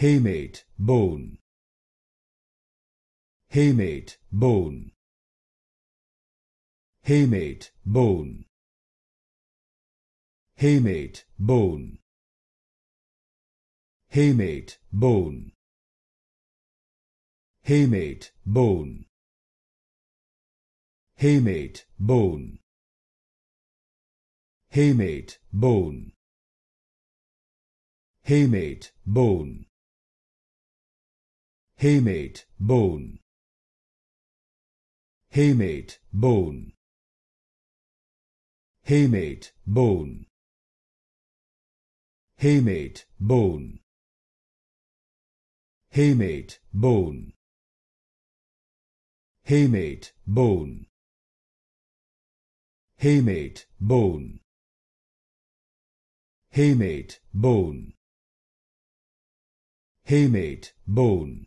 Haymate bone. Haymate bone. Haymate bone. Haymate bone. Haymate bone. Haymate bone. Haymate bone. Haymate bone. Hamate, bone. Haymate bone. Haymate bone. Haymate bone. Haymate bone. Haymate bone. Haymate bone. Haymate bone. Haymate bone. Hamate, bone.